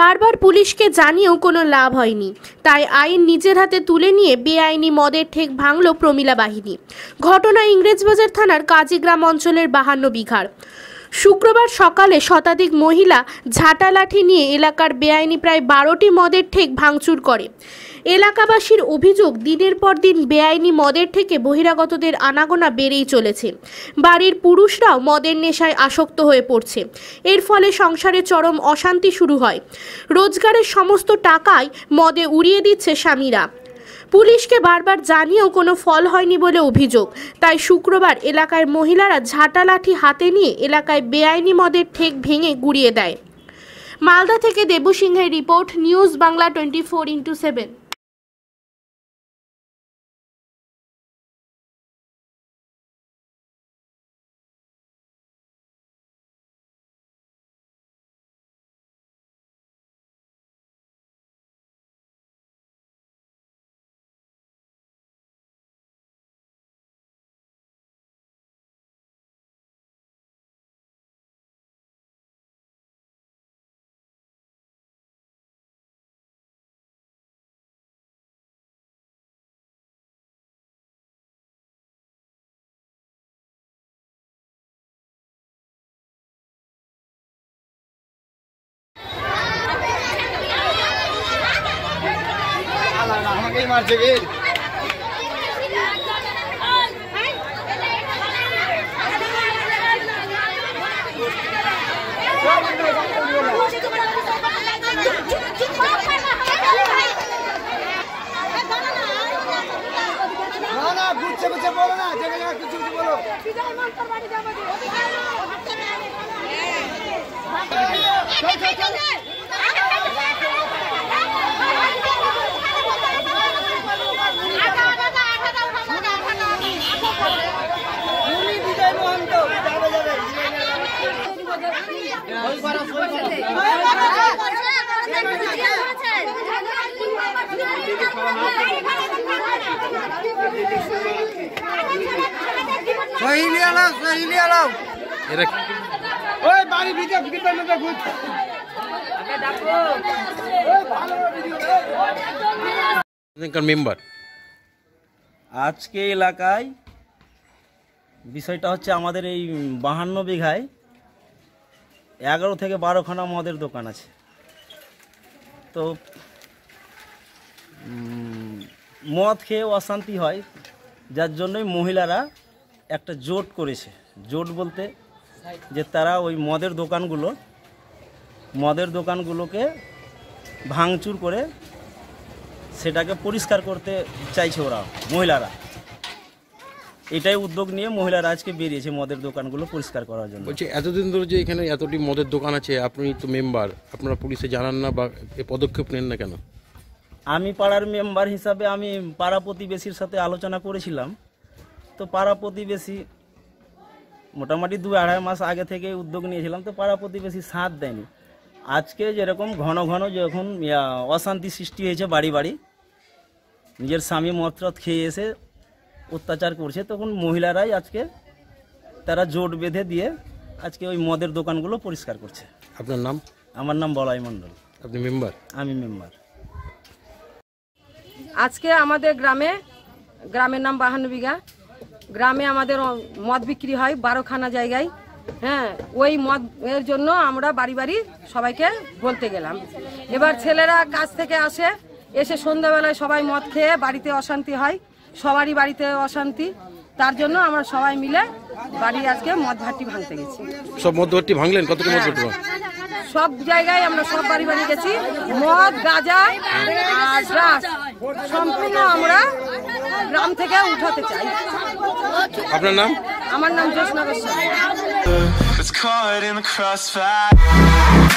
বারবার পুলিশকে জানিয়েও কোনো লাভ হয়নি তাই আইন নিজের হাতে তুলে নিয়ে বেআইনি মদের ঠেক ভাঙল প্রমীলা বাহিনী ঘটনা ইংরেজবাজার থানার কাজীগ্রাম অঞ্চলের বাহান্ন বিঘার শুক্রবার সকালে শতাধিক মহিলা ঝাঁটা লাঠি নিয়ে এলাকার বেআইনি প্রায় বারোটি মদের ঠেক ভাঙচুর করে এলাকাবাসীর অভিযোগ দিনের পর দিন বেআইনি মদের থেকে বহিরাগতদের আনাগোনা বেড়েই চলেছে বাড়ির পুরুষরাও মদের নেশায় আসক্ত হয়ে পড়ছে এর ফলে সংসারে চরম অশান্তি শুরু হয় রোজগারের সমস্ত টাকায় মদে উড়িয়ে দিচ্ছে স্বামীরা পুলিশকে বারবার জানিয়েও কোনো ফল হয়নি বলে অভিযোগ তাই শুক্রবার এলাকায় মহিলারা ঝাঁটা লাঠি হাতে নিয়ে এলাকায় বেআইনি মদের ঠেক ভেঙে গুড়িয়ে দেয় মালদা থেকে দেবু সিংহের report news Bangla twenty four into seven আমাকেই মারছে বের গুচ্ছে গুচ্ছে বলো না জায়গা জায়গা কিছু কিছু বলো চল চল চল মেম্বার আজকে এলাকায় বিষয়টা হচ্ছে আমাদের এই বাহান্ন বিঘায় এগারো থেকে বারোখানা মদের দোকান আছে তো মদ খেয়ে অশান্তি হয় যার জন্যই মহিলারা একটা জোট করেছে জোট বলতে যে তারা ওই মদের দোকানগুলো মদের দোকানগুলোকে ভাঙচুর করে সেটাকে পরিষ্কার করতে চাইছে ওরা মহিলারা এটাই উদ্যোগ নিয়ে মহিলারা আজকে বেরিয়েছে মদের দোকানগুলো পরিষ্কার করার জন্য বলছি এতদিন ধরে যে এখানে এতটি মদের দোকান আছে আপনি তো মেম্বার আপনারা পুলিশে জানান না বা পদক্ষেপ নেন না কেন আমি পাড়ার মেম্বার হিসাবে আমি পাড়া প্রতিবেশীর সাথে আলোচনা করেছিলাম তো পাড়া প্রতিবেশী মোটামুটি দু আড়াই মাস আগে থেকে উদ্যোগ নিয়েছিলাম তো পাড়া প্রতিবেশী সাথ দেয়নি আজকে যেরকম ঘন ঘন যখন অশান্তি সৃষ্টি হয়েছে বাড়ি বাড়ি নিজের স্বামী মতরত খেয়ে এসে অত্যাচার করছে তখন মহিলারাই আজকে তারা জোট বেঁধে দিয়ে আজকে ওই মদের দোকানগুলো পরিষ্কার করছে আপনার নাম আমার নাম বলাই মণ্ডল আপনি মেম্বার আমি মেম্বার আজকে আমাদের গ্রামে গ্রামের নাম বাহান্ন বিঘা গ্রামে আমাদের মদ বিক্রি হয় বারোখানা জায়গায় হ্যাঁ ওই মদ এর জন্য আমরা বাড়ি বাড়ি সবাইকে বলতে গেলাম এবার ছেলেরা কাজ থেকে আসে এসে সন্ধ্যাবেলায় সবাই মদ খেয়ে বাড়িতে অশান্তি হয় সবারই বাড়িতে অশান্তি তার জন্য আমরা সবাই মিলে বাড়ি আজকে মদ ভাটি ভাঙতে গেছি সব মদ ভাটি ভাঙলেন কত সব জায়গায় আমরা সব বাড়ি বাড়ি গেছি মদ গাজা আর সম্পূর্ণ আমরা গ্রাম থেকে উঠাতে চাই আপনার নাম আমার নাম জোসনা গোস্বামী